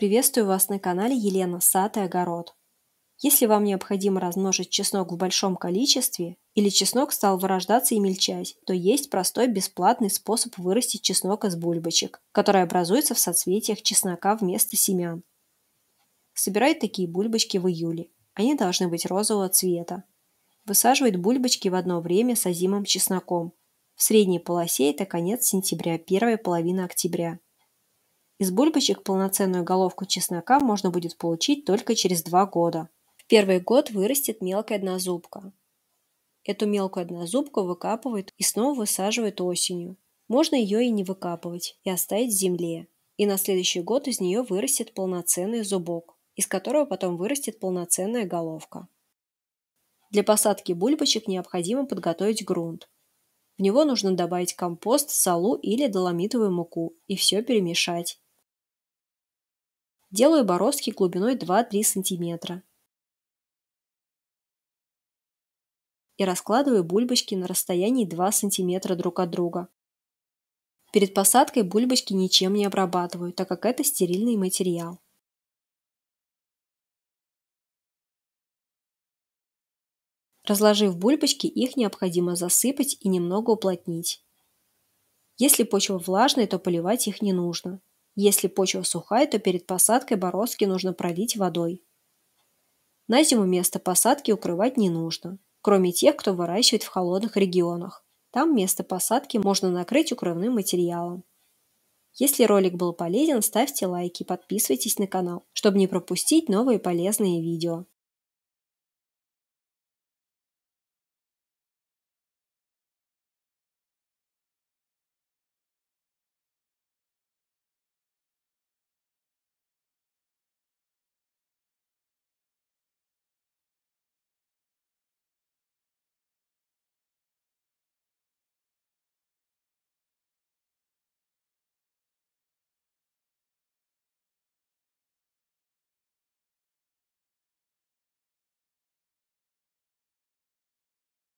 Приветствую вас на канале Елена Сад и Огород. Если вам необходимо размножить чеснок в большом количестве или чеснок стал вырождаться и мельчать, то есть простой бесплатный способ вырастить чеснок из бульбочек, который образуется в соцветиях чеснока вместо семян. Собирает такие бульбочки в июле. Они должны быть розового цвета. Высаживает бульбочки в одно время с озимым чесноком. В средней полосе это конец сентября, первая половина октября. Из бульбочек полноценную головку чеснока можно будет получить только через два года. В первый год вырастет мелкая однозубка. Эту мелкую однозубку выкапывают и снова высаживают осенью. Можно ее и не выкапывать, и оставить в земле. И на следующий год из нее вырастет полноценный зубок, из которого потом вырастет полноценная головка. Для посадки бульбочек необходимо подготовить грунт. В него нужно добавить компост, солу или доломитовую муку и все перемешать. Делаю бороздки глубиной 2-3 см. И раскладываю бульбочки на расстоянии 2 см друг от друга. Перед посадкой бульбочки ничем не обрабатываю, так как это стерильный материал. Разложив бульбочки, их необходимо засыпать и немного уплотнить. Если почва влажная, то поливать их не нужно. Если почва сухая, то перед посадкой бороздки нужно пролить водой. На зиму место посадки укрывать не нужно, кроме тех, кто выращивает в холодных регионах. Там место посадки можно накрыть укрывным материалом. Если ролик был полезен, ставьте лайки и подписывайтесь на канал, чтобы не пропустить новые полезные видео.